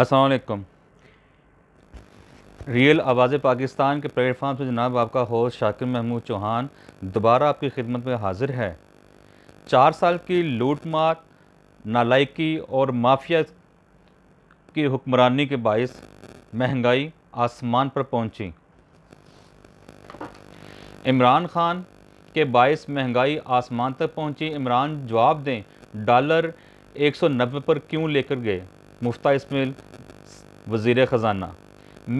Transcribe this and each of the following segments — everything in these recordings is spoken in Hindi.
असलकम रियल आवाज़ पाकिस्तान के प्लेटफार्म से जनाब आपका होस्ट शाकिर महमूद चौहान दोबारा आपकी खिदमत में हाजिर है चार साल की लूट मार नालायकी और माफिया की हुक्मरानी के बायस महंगाई आसमान पर पहुंची इमरान खान के बायस महंगाई आसमान तक पहुंची इमरान जवाब दें डॉलर 190 पर क्यों लेकर गए मुफ्ता इसमिल वज़ी ख़जाना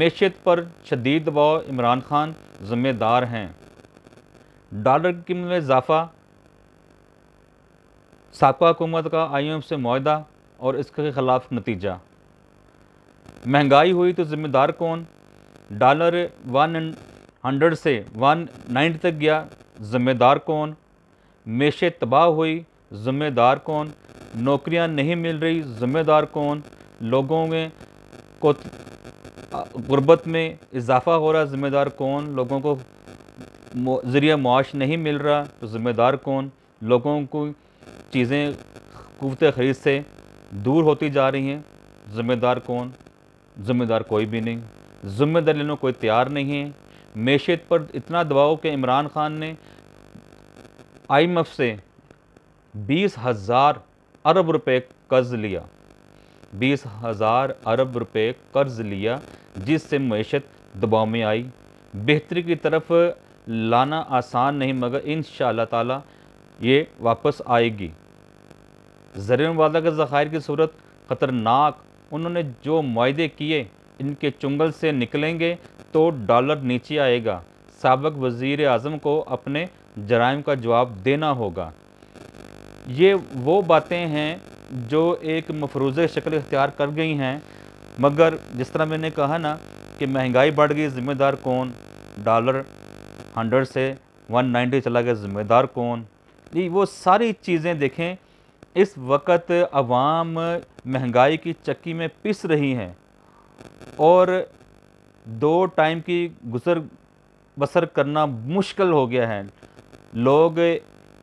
मैशत पर शदीद दबाव इमरान खान ज़िम्मेदार हैं डॉलर की कीमत में इजाफा सबका हुकूमत का आई एम एफ से माहा और इसके ख़िलाफ़ नतीजा महंगाई हुई तो ज़िम्मेदार कौन डॉलर वन हंड्रेड से वन नाइन्टी तक गया ज़िम्मेदार कौन मीशत तबाह हुई ज़िम्मेदार कौन नौकरियां नहीं मिल रही ज़िम्मेदार कौन लोगों में को गुर्बत में इजाफा हो रहा ज़िम्मेदार कौन लोगों को ज़रिया मुआश नहीं मिल रहा तो ज़िम्मेदार कौन लोगों को चीज़ें कुत ख़रीद से दूर होती जा रही हैं ज़िम्मेदार कौन ज़िम्मेदार कोई भी नहीं ज़िम्मेदार लेने कोई तैयार नहीं है मैशत पर इतना दबाव कि इमरान खान ने आई एम एफ से बीस हज़ार अरब रुपए कर्ज लिया बीस हज़ार अरब रुपए कर्ज लिया जिससे मीशत दबाव में आई बेहतरी की तरफ लाना आसान नहीं मगर इन ताला ये वापस आएगी जरियन वादा के ज़खायर की सूरत ख़तरनाक उन्होंने जो माहे किए इनके चुंगल से निकलेंगे तो डॉलर नीचे आएगा सबक वज़ी अजम को अपने जराइम का जवाब देना होगा ये वो बातें हैं जो एक मफरूज़ शक्ल इख्तियार कर गई हैं मगर जिस तरह मैंने कहा ना कि महंगाई बढ़ गई ज़िम्मेदार कौन डॉलर हंड्रेड से वन नाइन्टी चला गया ज़िम्मेदार कौन ये वो सारी चीज़ें देखें इस वक्त अवाम महंगाई की चक्की में पिस रही हैं और दो टाइम की गुजर बसर करना मुश्किल हो गया है लोग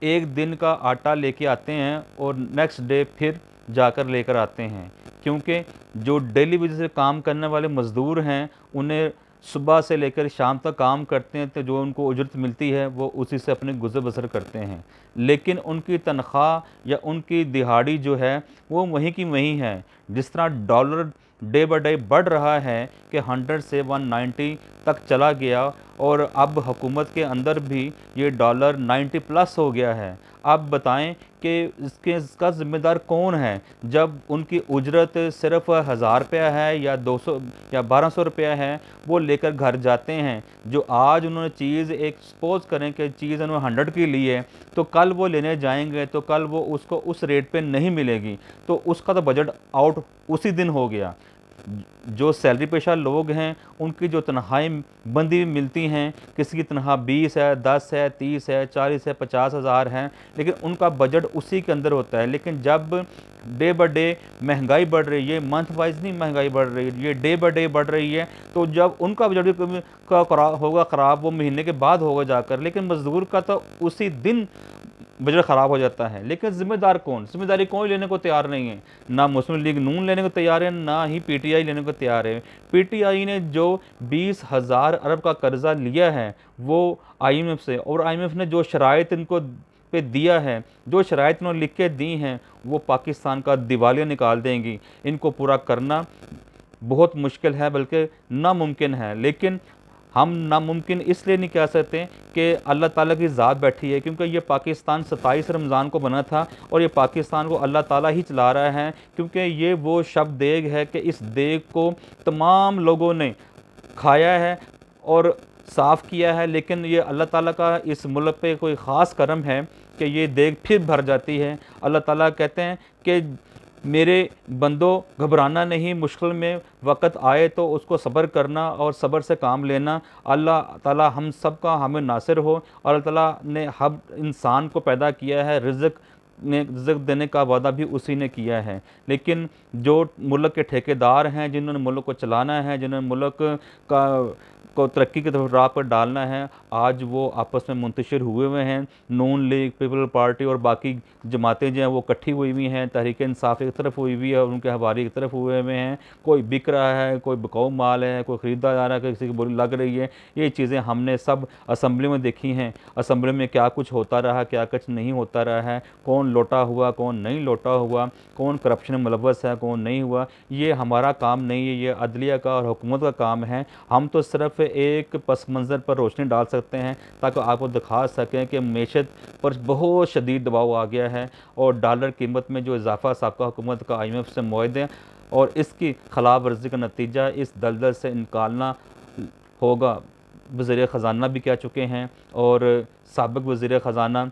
एक दिन का आटा लेके आते हैं और नेक्स्ट डे फिर जाकर लेकर आते हैं क्योंकि जो डेली बेसिस से काम करने वाले मज़दूर हैं उन्हें सुबह से लेकर शाम तक काम करते हैं तो जो उनको उजरत मिलती है वो उसी से अपने गुजर बसर करते हैं लेकिन उनकी तनख्वाह या उनकी दिहाड़ी जो है वो वहीं की वहीं है जिस तरह डॉलर डे बाई डे बढ़ रहा है कि 100 से 190 तक चला गया और अब हुकूमत के अंदर भी ये डॉलर 90 प्लस हो गया है आप बताएं कि इसके इसका ज़िम्मेदार कौन है जब उनकी उजरत सिर्फ हज़ार रुपया है या 200 या 1200 रुपया है वो लेकर घर जाते हैं जो आज उन्होंने चीज़ एक सपोज करें कि चीज़ उन्होंने हंड्रेड की ली है तो कल वो लेने जाएंगे तो कल वो उसको उस रेट पे नहीं मिलेगी तो उसका तो बजट आउट उसी दिन हो गया जो सैलरी पेशा लोग हैं उनकी जो तनहाई बंदी मिलती हैं किसी की तनख्वाह बीस है दस है तीस है चालीस है पचास हज़ार है लेकिन उनका बजट उसी के अंदर होता है लेकिन जब डे बाई डे महंगाई बढ़ रही है मंथ वाइज नहीं महंगाई बढ़ रही है ये डे बाई डे बढ़ रही है तो जब उनका बजट का होगा ख़राब वो महीने के बाद होगा जाकर लेकिन मज़दूर का तो उसी दिन बजट ख़राब हो जाता है लेकिन जिम्मेदार कौन जिम्मेदारी कौन लेने को तैयार नहीं है ना मुस्लिम लीग नून लेने को तैयार है ना ही पीटीआई लेने को तैयार है पीटीआई ने जो बीस हज़ार अरब का कर्ज़ा लिया है वो आईएमएफ से और आईएमएफ ने जो शरात इनको पे दिया है जो शरात इन्होंने लिख के दी हैं वो पाकिस्तान का दिवालिया निकाल देंगी इनको पूरा करना बहुत मुश्किल है बल्कि नामुमकिन है लेकिन हम नामुमकिन इसलिए नहीं कह सकते कि अल्लाह ताला की ज़ात बैठी है क्योंकि ये पाकिस्तान सताईस रमज़ान को बना था और ये पाकिस्तान को अल्लाह ताला ही चला रहा है क्योंकि ये वो शब देग है कि इस देग को तमाम लोगों ने खाया है और साफ़ किया है लेकिन ये अल्लाह ताला का इस मुल्क पे कोई ख़ास करम है कि ये देग फिर भर जाती है अल्लाह ताला कहते हैं कि मेरे बंदो घबराना नहीं मुश्किल में वक़्त आए तो उसको सब्र करना और सब्र से काम लेना अल्लाह ताला हम सब का हमें नासिर हो और अल्लाह ताला ने हब इंसान को पैदा किया है रिज़क ने रिजक देने का वादा भी उसी ने किया है लेकिन जो मुल्क के ठेकेदार हैं जिन्होंने मुल्क को चलाना है जिन्होंने मुल्क का को तरक्की की तरफ राह पर डालना है आज वो आपस में मुंतशिर हुए हुए हैं नून लीग पीपल पार्टी और बाकी जमातें जो हैं वो इकट्ठी हुई हुई हैं तहरीक इंसाफ एक तरफ हुई हुई है और उनके हवाले एक तरफ हुए हुए हैं कोई बिक रहा है कोई बकाऊ माल है कोई ख़रीदा जा रहा है किसी की बोली लग रही है ये चीज़ें हमने सब असम्बली में देखी हैं असम्बली में क्या कुछ होता रहा क्या कुछ नहीं होता रहा है कौन लौटा हुआ कौन नहीं लौटा हुआ कौन करप्शन में मुलवस है कौन नहीं हुआ ये हमारा काम नहीं है ये अदलिया का और हुकूमत का काम है हम तो सिर्फ एक पस मंज़र पर रोशनी डाल सकते हैं ताकि आपको दिखा सकें कि मीशत पर बहुत शदीद दबाव आ गया है और डॉलर कीमत में जो इजाफा सबका हुकूमत का आई एम एफ से माहदे और इसकी खिलाफ वर्जी का नतीजा इस दलदल से निकालना होगा वज़ी ख़जाना भी कह चुके हैं और सबक वज़ी ख़जाना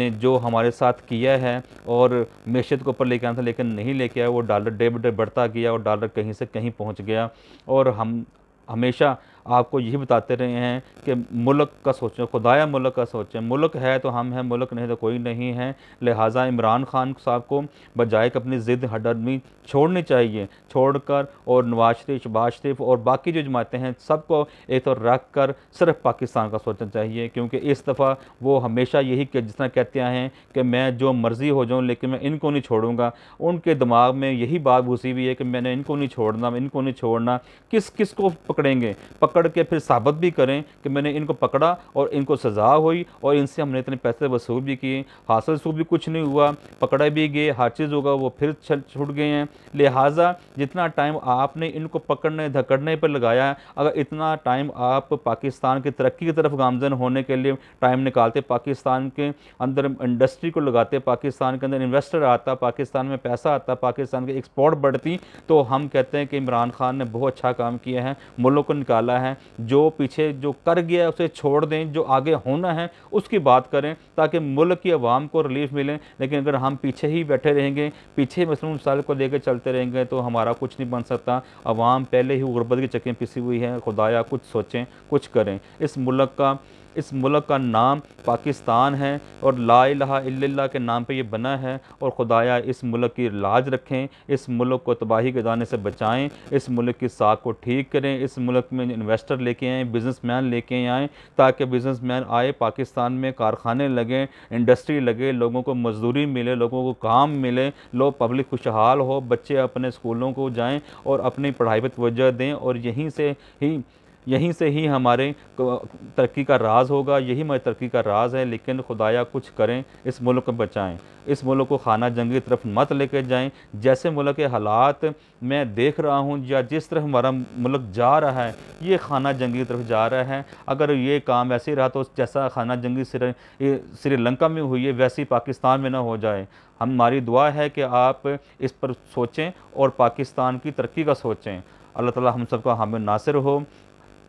ने जो हमारे साथ किया है और मीशत के ऊपर लेके आना था लेकिन नहीं लेके आया वो डॉलर डे बडे बढ़ता गया और डॉलर कहीं से कहीं पहुंच गया और हम हमेशा आपको यही बताते रहे हैं कि मुल्क का सोचें खुदाया मुल्क का सोचें मुल्क है तो हम हैं मुल्क नहीं तो कोई नहीं है लिहाजा इमरान खान साहब को बजाय अपनी ज़िद्द हडरमी छोड़नी चाहिए छोड़कर और नवाज शरीफ शबाज शरीफ और बाकी जो जमातें हैं सबको एक तो रख कर सिर्फ पाकिस्तान का सोचना चाहिए क्योंकि इस दफ़ा वो हमेशा यही कि जिस तरह कहते हैं कि मैं जो मर्ज़ी हो जाऊँ लेकिन मैं इनको नहीं छोड़ूंगा उनके दिमाग में यही बात घुसी हुई है कि मैंने इनको नहीं छोड़ना इनको नहीं छोड़ना किस किस को पकड़ेंगे पकड़ पकड़ के फिर साबित भी करें कि मैंने इनको पकड़ा और इनको सज़ा हुई और इनसे हमने इतने पैसे वसूल भी किए हासिल सूख भी कुछ नहीं हुआ पकड़े भी गए हर चीज़ होगा वो फिर छूट गए हैं लिहाजा जितना टाइम आपने इनको पकड़ने धकड़ने पर लगाया अगर इतना टाइम आप पाकिस्तान की तरक्की की तरफ गामजन होने के लिए टाइम निकालते पाकिस्तान के अंदर इंडस्ट्री को लगाते पाकिस्तान के अंदर इन्वेस्टर आता पाकिस्तान में पैसा आता पाकिस्तान की एक्सपोर्ट बढ़ती तो हम कहते हैं कि इमरान खान ने बहुत अच्छा काम किया है मुल्क को निकाला है है जो पीछे जो कर गया उसे छोड़ दें जो आगे होना है उसकी बात करें ताकि मुल्क की आवाम को रिलीफ मिले लेकिन अगर हम पीछे ही बैठे रहेंगे पीछे मसलूम साल को लेकर चलते रहेंगे तो हमारा कुछ नहीं बन सकता अवाम पहले ही गुर्बत की चक्कें पिसी हुई है खुदाया कुछ सोचें कुछ करें इस मुल्क का इस मुल्क का नाम पाकिस्तान है और ला ला के नाम पे ये बना है और खुदाया इस मुल्क की लाज रखें इस मुल्क को तबाही के दाने से बचाएं इस मुल्क की साख को ठीक करें इस मुल्क में इन्वेस्टर लेके आएँ बिजनेस मैन लेके आएँ ताकि बिजनेस मैन आए पाकिस्तान में कारखाने लगें इंडस्ट्री लगे लोगों को मजदूरी मिले लोगों को काम मिले लोग पब्लिक खुशहाल हो बच्चे अपने स्कूलों को जाएँ और अपनी पढ़ाई पर तोजह दें और यहीं से ही यहीं से ही हमारे तरक्की का राज होगा यही हमारी तरक्की का राज है लेकिन खुदाया कुछ करें इस मुल्क को बचाएं इस मुल्क को खाना जंगी तरफ मत लेके जाएं जैसे मुल्क के हालात मैं देख रहा हूं या जिस तरह हमारा मुल्क जा रहा है ये खाना जंगी की तरफ जा रहा है अगर ये काम ऐसे रहा तो जैसा खाना जंगी श्रीलंका में हुई है वैसी पाकिस्तान में ना हो जाए हमारी दुआ है कि आप इस पर सोचें और पाकिस्तान की तरक्की का सोचें अल्लाह ताला हम सबका हामी नासिर हो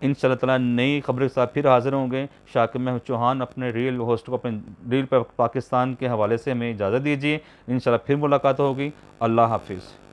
इन तला नई खबर के साथ फिर हाजिर होंगे शाकिब महमूद चौहान अपने रील होस्ट को अपने रील पाकिस्तान के हवाले से हमें इजाज़त दीजिए इन फिर मुलाकात होगी अल्लाह हाफिज़